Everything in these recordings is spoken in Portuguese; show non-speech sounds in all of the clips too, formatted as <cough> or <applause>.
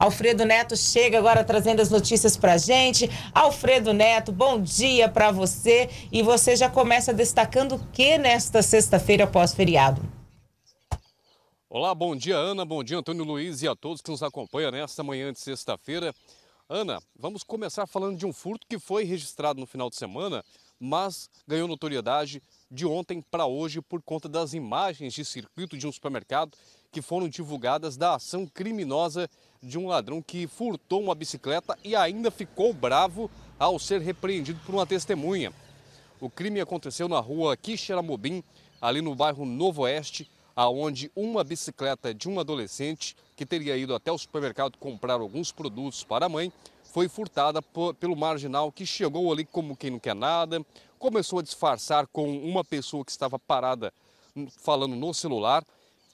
Alfredo Neto chega agora trazendo as notícias a gente. Alfredo Neto, bom dia para você. E você já começa destacando o que nesta sexta-feira pós-feriado? Olá, bom dia, Ana. Bom dia, Antônio Luiz e a todos que nos acompanham nesta manhã de sexta-feira. Ana, vamos começar falando de um furto que foi registrado no final de semana, mas ganhou notoriedade de ontem para hoje por conta das imagens de circuito de um supermercado que foram divulgadas da ação criminosa de um ladrão que furtou uma bicicleta e ainda ficou bravo ao ser repreendido por uma testemunha. O crime aconteceu na rua Quixeramobim, ali no bairro Novo Oeste, aonde uma bicicleta de um adolescente que teria ido até o supermercado comprar alguns produtos para a mãe foi furtada pelo marginal que chegou ali como quem não quer nada, começou a disfarçar com uma pessoa que estava parada hum, falando no celular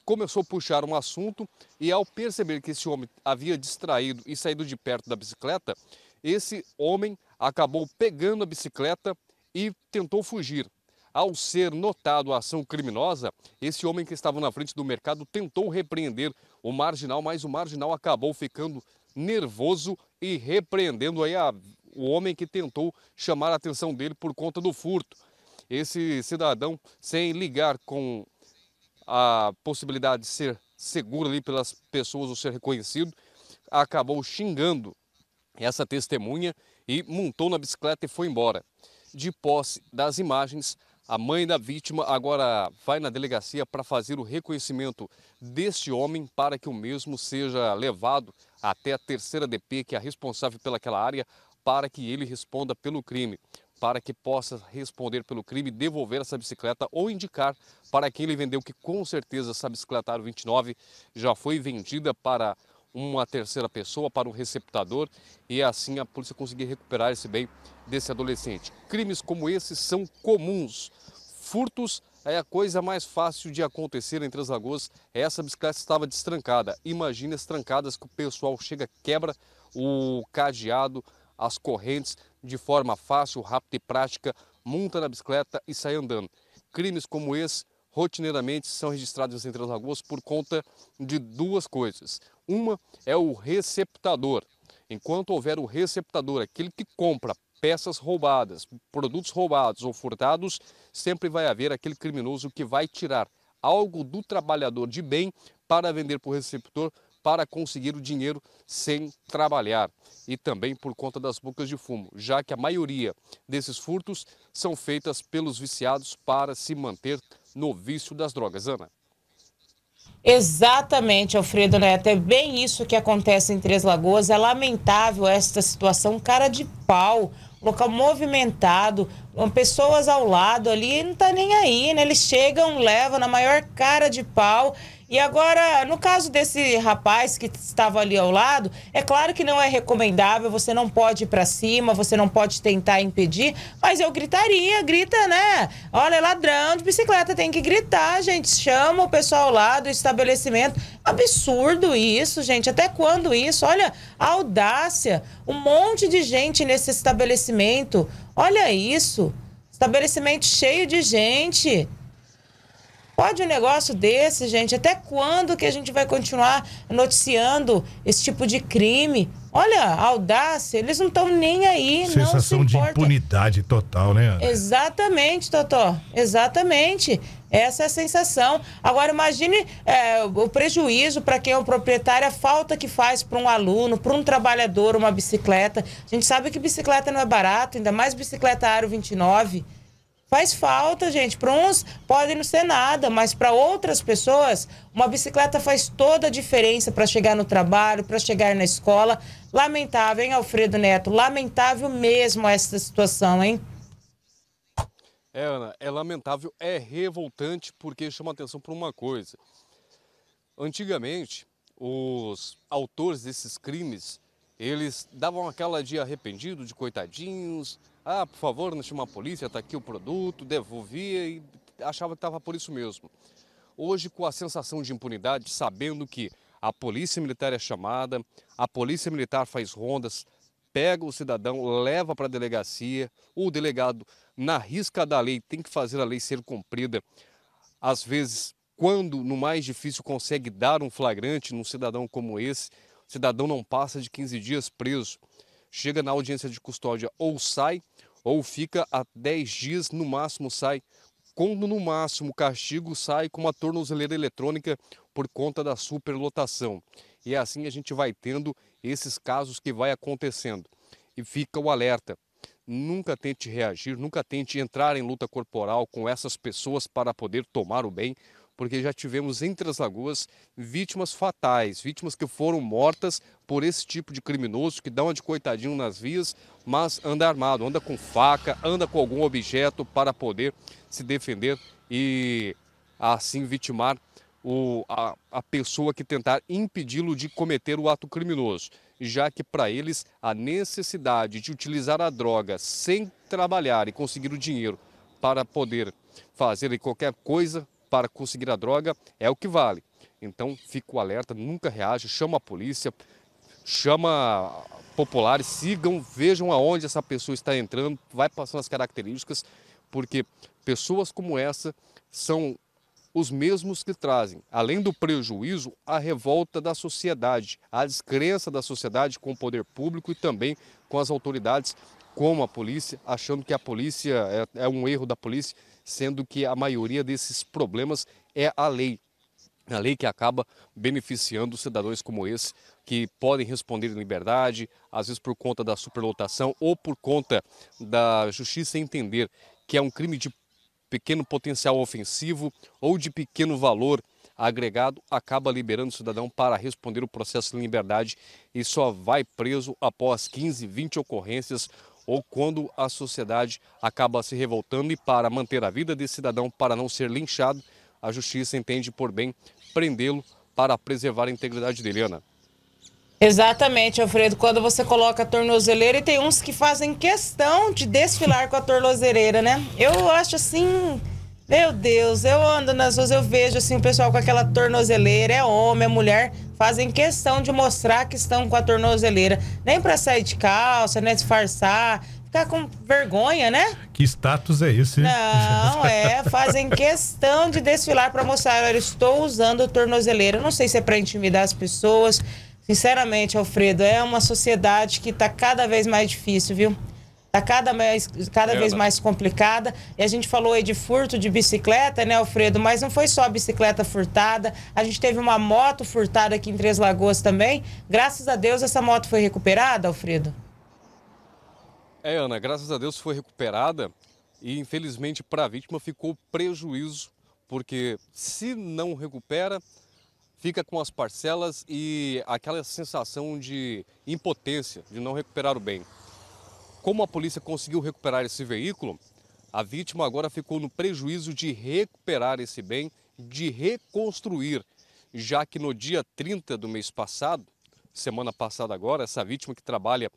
começou a puxar um assunto e ao perceber que esse homem havia distraído e saído de perto da bicicleta, esse homem acabou pegando a bicicleta e tentou fugir. Ao ser notado a ação criminosa, esse homem que estava na frente do mercado tentou repreender o marginal, mas o marginal acabou ficando nervoso e repreendendo aí a, o homem que tentou chamar a atenção dele por conta do furto. Esse cidadão, sem ligar com a possibilidade de ser seguro ali pelas pessoas ou ser reconhecido, acabou xingando essa testemunha e montou na bicicleta e foi embora. De posse das imagens, a mãe da vítima agora vai na delegacia para fazer o reconhecimento deste homem para que o mesmo seja levado até a terceira DP, que é a responsável pelaquela área, para que ele responda pelo crime para que possa responder pelo crime, devolver essa bicicleta ou indicar para quem ele vendeu, que com certeza essa bicicleta Aro 29 já foi vendida para uma terceira pessoa, para um receptador, e assim a polícia conseguir recuperar esse bem desse adolescente. Crimes como esses são comuns. Furtos é a coisa mais fácil de acontecer entre as lagoas. Essa bicicleta estava destrancada. Imagina as trancadas que o pessoal chega, quebra o cadeado, as correntes, de forma fácil, rápida e prática, monta na bicicleta e sai andando. Crimes como esse rotineiramente são registrados em Três Lagoas por conta de duas coisas. Uma é o receptador. Enquanto houver o receptador, aquele que compra peças roubadas, produtos roubados ou furtados, sempre vai haver aquele criminoso que vai tirar algo do trabalhador de bem para vender para o receptor para conseguir o dinheiro sem trabalhar e também por conta das bocas de fumo, já que a maioria desses furtos são feitas pelos viciados para se manter no vício das drogas. Ana. Exatamente, Alfredo Neto. É bem isso que acontece em Três Lagoas. É lamentável esta situação, cara de pau, local movimentado, pessoas ao lado ali, não tá nem aí, né? Eles chegam, levam na maior cara de pau e agora, no caso desse rapaz que estava ali ao lado, é claro que não é recomendável, você não pode ir para cima, você não pode tentar impedir, mas eu gritaria, grita, né? Olha, é ladrão de bicicleta, tem que gritar, gente. Chama o pessoal lá do estabelecimento. Absurdo isso, gente. Até quando isso? Olha, audácia. Um monte de gente nesse estabelecimento. Olha isso. Estabelecimento cheio de gente. Pode um negócio desse, gente? Até quando que a gente vai continuar noticiando esse tipo de crime? Olha, audácia, eles não estão nem aí. Sensação se de impunidade total, né? Exatamente, Totó. Exatamente. Essa é a sensação. Agora, imagine é, o prejuízo para quem é o proprietário, a falta que faz para um aluno, para um trabalhador, uma bicicleta. A gente sabe que bicicleta não é barato, ainda mais bicicleta Aro 29. Faz falta, gente. Para uns pode não ser nada, mas para outras pessoas, uma bicicleta faz toda a diferença para chegar no trabalho, para chegar na escola. Lamentável, hein, Alfredo Neto? Lamentável mesmo essa situação, hein? É, Ana, é lamentável, é revoltante, porque chama atenção para uma coisa. Antigamente, os autores desses crimes, eles davam aquela de arrependido, de coitadinhos, ah, por favor, não chama a polícia, está aqui o produto, devolvia e achava que estava por isso mesmo. Hoje, com a sensação de impunidade, sabendo que a polícia militar é chamada, a polícia militar faz rondas, pega o cidadão, leva para a delegacia, o delegado, na risca da lei, tem que fazer a lei ser cumprida. Às vezes, quando no mais difícil consegue dar um flagrante num cidadão como esse, o cidadão não passa de 15 dias preso, chega na audiência de custódia ou sai ou fica a 10 dias, no máximo sai. Quando no máximo o castigo sai com uma tornozeleira eletrônica por conta da superlotação. E é assim a gente vai tendo esses casos que vai acontecendo. E fica o alerta. Nunca tente reagir, nunca tente entrar em luta corporal com essas pessoas para poder tomar o bem, porque já tivemos entre as Lagoas vítimas fatais, vítimas que foram mortas por esse tipo de criminoso que dá uma de coitadinho nas vias, mas anda armado, anda com faca, anda com algum objeto para poder se defender e assim vitimar o, a, a pessoa que tentar impedi-lo de cometer o ato criminoso, já que para eles a necessidade de utilizar a droga sem trabalhar e conseguir o dinheiro para poder fazer qualquer coisa para conseguir a droga é o que vale. Então fica o alerta, nunca reaja, chama a polícia, chama populares, sigam, vejam aonde essa pessoa está entrando, vai passando as características, porque pessoas como essa são os mesmos que trazem, além do prejuízo, a revolta da sociedade, a descrença da sociedade com o poder público e também com as autoridades, como a polícia, achando que a polícia é, é um erro da polícia sendo que a maioria desses problemas é a lei. A lei que acaba beneficiando cidadãos como esse, que podem responder em liberdade, às vezes por conta da superlotação ou por conta da justiça entender que é um crime de pequeno potencial ofensivo ou de pequeno valor agregado, acaba liberando o cidadão para responder o processo em liberdade e só vai preso após 15, 20 ocorrências ou quando a sociedade acaba se revoltando e para manter a vida desse cidadão para não ser linchado, a justiça entende por bem prendê-lo para preservar a integridade dele, Ana. Exatamente, Alfredo. Quando você coloca a tornozeleira, e tem uns que fazem questão de desfilar com a tornozeleira, né? Eu acho assim meu Deus, eu ando nas ruas, eu vejo assim o pessoal com aquela tornozeleira, é homem, é mulher, fazem questão de mostrar que estão com a tornozeleira, nem para sair de calça, nem né, disfarçar, ficar com vergonha, né? Que status é esse? Não, é, <laughs> fazem questão de desfilar para mostrar, olha, estou usando tornozeleira. Não sei se é para intimidar as pessoas. Sinceramente, Alfredo, é uma sociedade que está cada vez mais difícil, viu? Está cada, mais, cada é, vez mais complicada. E a gente falou aí de furto de bicicleta, né, Alfredo? Mas não foi só a bicicleta furtada. A gente teve uma moto furtada aqui em Três Lagoas também. Graças a Deus essa moto foi recuperada, Alfredo? É, Ana, graças a Deus foi recuperada. E infelizmente para a vítima ficou prejuízo, porque se não recupera, fica com as parcelas e aquela sensação de impotência, de não recuperar o bem. Como a polícia conseguiu recuperar esse veículo, a vítima agora ficou no prejuízo de recuperar esse bem, de reconstruir, já que no dia 30 do mês passado, semana passada agora, essa vítima que trabalha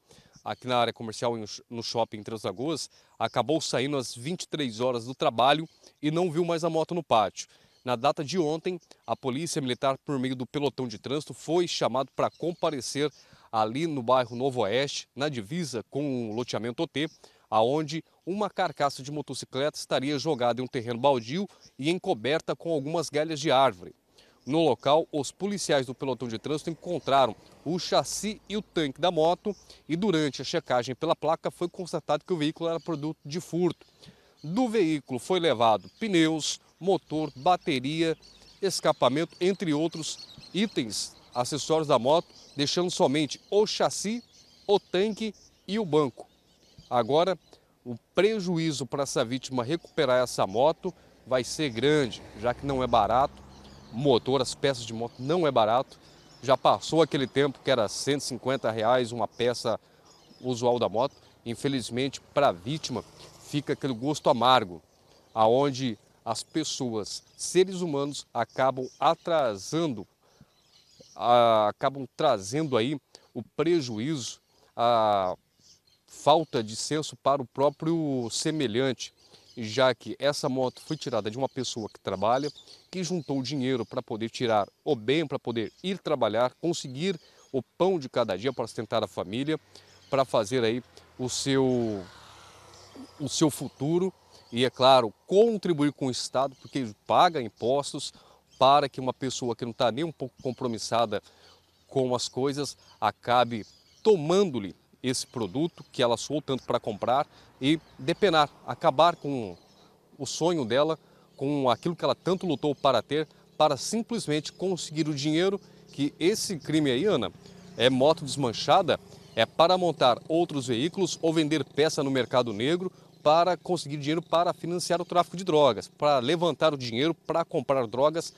aqui na área comercial no shopping em Três Lagoas, acabou saindo às 23 horas do trabalho e não viu mais a moto no pátio. Na data de ontem, a Polícia Militar, por meio do pelotão de trânsito, foi chamado para comparecer ali no bairro Novo Oeste, na divisa com o loteamento OT, aonde uma carcaça de motocicleta estaria jogada em um terreno baldio e encoberta com algumas galhas de árvore. No local, os policiais do pelotão de trânsito encontraram o chassi e o tanque da moto e durante a checagem pela placa foi constatado que o veículo era produto de furto. Do veículo foi levado pneus, motor, bateria, escapamento, entre outros itens acessórios da moto, deixando somente o chassi, o tanque e o banco. Agora, o prejuízo para essa vítima recuperar essa moto vai ser grande, já que não é barato. O motor, as peças de moto não é barato. Já passou aquele tempo que era 150 reais uma peça usual da moto. Infelizmente, para a vítima, fica aquele gosto amargo, aonde as pessoas, seres humanos, acabam atrasando ah, acabam trazendo aí o prejuízo, a falta de senso para o próprio semelhante, já que essa moto foi tirada de uma pessoa que trabalha, que juntou dinheiro para poder tirar o bem, para poder ir trabalhar, conseguir o pão de cada dia para sustentar a família, para fazer aí o seu, o seu futuro e, é claro, contribuir com o Estado, porque paga impostos, para que uma pessoa que não está nem um pouco compromissada com as coisas acabe tomando-lhe esse produto que ela soou tanto para comprar e depenar, acabar com o sonho dela, com aquilo que ela tanto lutou para ter, para simplesmente conseguir o dinheiro que esse crime aí, Ana, é moto desmanchada, é para montar outros veículos ou vender peça no mercado negro para conseguir dinheiro para financiar o tráfico de drogas, para levantar o dinheiro para comprar drogas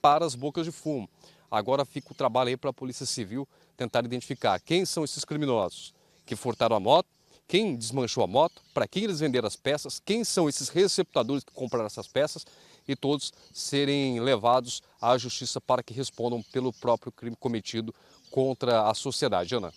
para as bocas de fumo. Agora fica o trabalho aí para a Polícia Civil tentar identificar quem são esses criminosos que furtaram a moto, quem desmanchou a moto, para quem eles venderam as peças, quem são esses receptadores que compraram essas peças e todos serem levados à justiça para que respondam pelo próprio crime cometido contra a sociedade. Ana.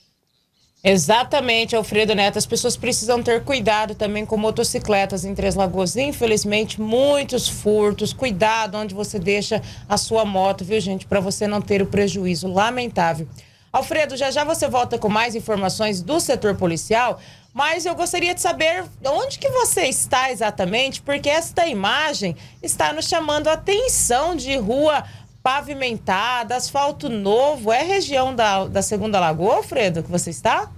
Exatamente, Alfredo Neto. As pessoas precisam ter cuidado também com motocicletas em Três Lagoas. Infelizmente, muitos furtos. Cuidado onde você deixa a sua moto, viu, gente? Para você não ter o prejuízo. Lamentável. Alfredo, já já você volta com mais informações do setor policial, mas eu gostaria de saber onde que você está exatamente, porque esta imagem está nos chamando a atenção de rua pavimentada, asfalto novo. É região da, da Segunda Lagoa, Alfredo, que você está?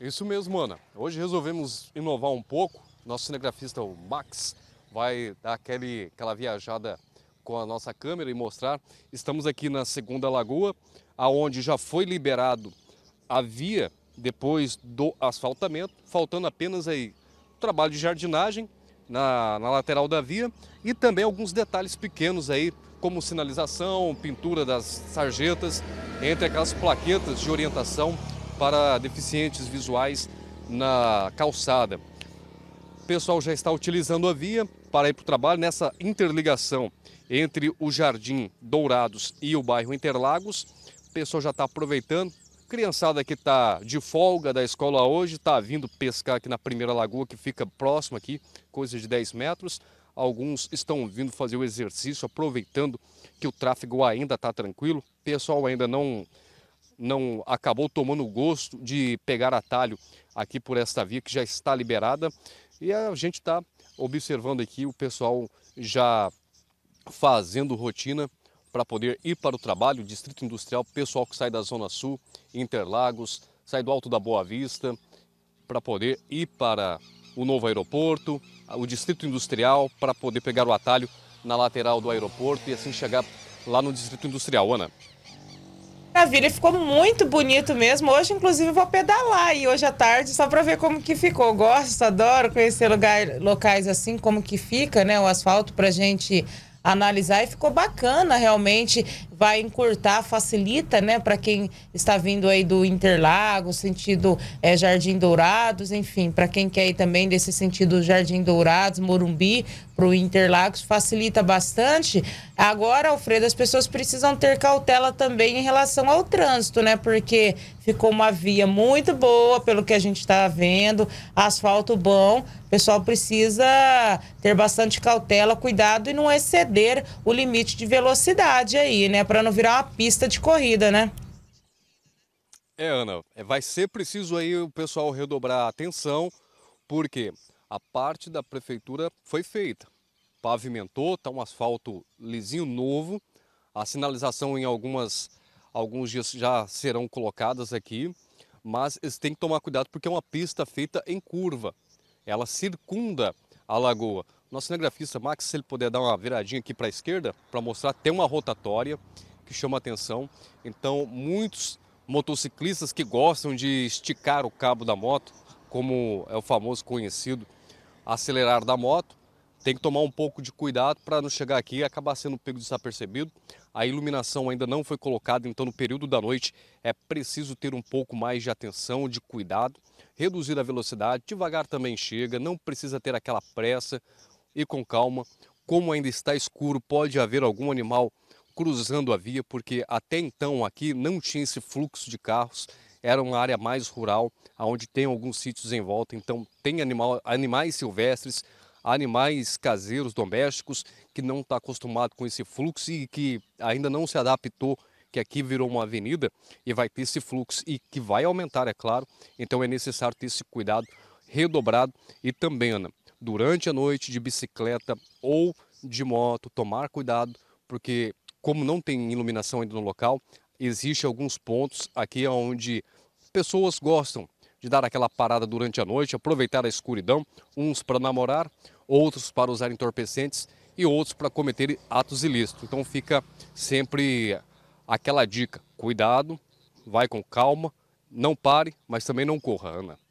Isso mesmo, Ana. Hoje resolvemos inovar um pouco. Nosso cinegrafista, o Max, vai dar aquele, aquela viajada com a nossa câmera e mostrar. Estamos aqui na Segunda Lagoa, aonde já foi liberado a via depois do asfaltamento, faltando apenas aí trabalho de jardinagem na, na lateral da via e também alguns detalhes pequenos aí como sinalização, pintura das sarjetas, entre aquelas plaquetas de orientação para deficientes visuais na calçada. O pessoal já está utilizando a via para ir para o trabalho nessa interligação entre o Jardim Dourados e o bairro Interlagos. O pessoal já está aproveitando. Criançada que está de folga da escola hoje está vindo pescar aqui na primeira lagoa que fica próxima aqui, coisa de 10 metros. Alguns estão vindo fazer o exercício, aproveitando que o tráfego ainda está tranquilo. O pessoal ainda não não acabou tomando o gosto de pegar atalho aqui por esta via que já está liberada. E a gente está observando aqui o pessoal já fazendo rotina para poder ir para o trabalho, Distrito Industrial, pessoal que sai da Zona Sul, Interlagos, sai do Alto da Boa Vista, para poder ir para o novo aeroporto, o distrito industrial para poder pegar o atalho na lateral do aeroporto e assim chegar lá no distrito industrial. Ana. Maravilha, ficou muito bonito mesmo. Hoje, inclusive, vou pedalar e hoje à tarde só para ver como que ficou. Gosto, adoro conhecer lugar, locais assim, como que fica, né, o asfalto para gente analisar e ficou bacana realmente, vai encurtar, facilita, né, para quem está vindo aí do Interlagos, sentido é, Jardim Dourados, enfim, para quem quer ir também desse sentido Jardim Dourados, Morumbi para o Interlagos, facilita bastante. Agora, Alfredo, as pessoas precisam ter cautela também em relação ao trânsito, né, porque ficou uma via muito boa, pelo que a gente está vendo, asfalto bom, o pessoal precisa ter bastante cautela, cuidado e não exceder o limite de velocidade aí, né? Para não virar uma pista de corrida, né? É, Ana, é, vai ser preciso aí o pessoal redobrar a atenção, porque a parte da prefeitura foi feita. Pavimentou, está um asfalto lisinho novo. A sinalização em algumas, alguns dias já serão colocadas aqui, mas eles têm que tomar cuidado porque é uma pista feita em curva ela circunda a lagoa. Nosso cinegrafista Max, se ele puder dar uma viradinha aqui para a esquerda para mostrar, tem uma rotatória que chama atenção. Então, muitos motociclistas que gostam de esticar o cabo da moto, como é o famoso conhecido acelerar da moto, tem que tomar um pouco de cuidado para não chegar aqui e acabar sendo pego desapercebido a iluminação ainda não foi colocada, então no período da noite é preciso ter um pouco mais de atenção, de cuidado, reduzir a velocidade, devagar também chega, não precisa ter aquela pressa e com calma. Como ainda está escuro, pode haver algum animal cruzando a via, porque até então aqui não tinha esse fluxo de carros, era uma área mais rural, onde tem alguns sítios em volta, então tem animal, animais silvestres, animais caseiros, domésticos, que não está acostumado com esse fluxo e que ainda não se adaptou, que aqui virou uma avenida e vai ter esse fluxo e que vai aumentar, é claro. Então é necessário ter esse cuidado redobrado e também, Ana, durante a noite de bicicleta ou de moto, tomar cuidado, porque como não tem iluminação ainda no local, existe alguns pontos aqui onde pessoas gostam de dar aquela parada durante a noite, aproveitar a escuridão, uns para namorar, outros para usar entorpecentes e outros para cometer atos ilícitos. Então fica sempre aquela dica: cuidado, vai com calma, não pare, mas também não corra, Ana.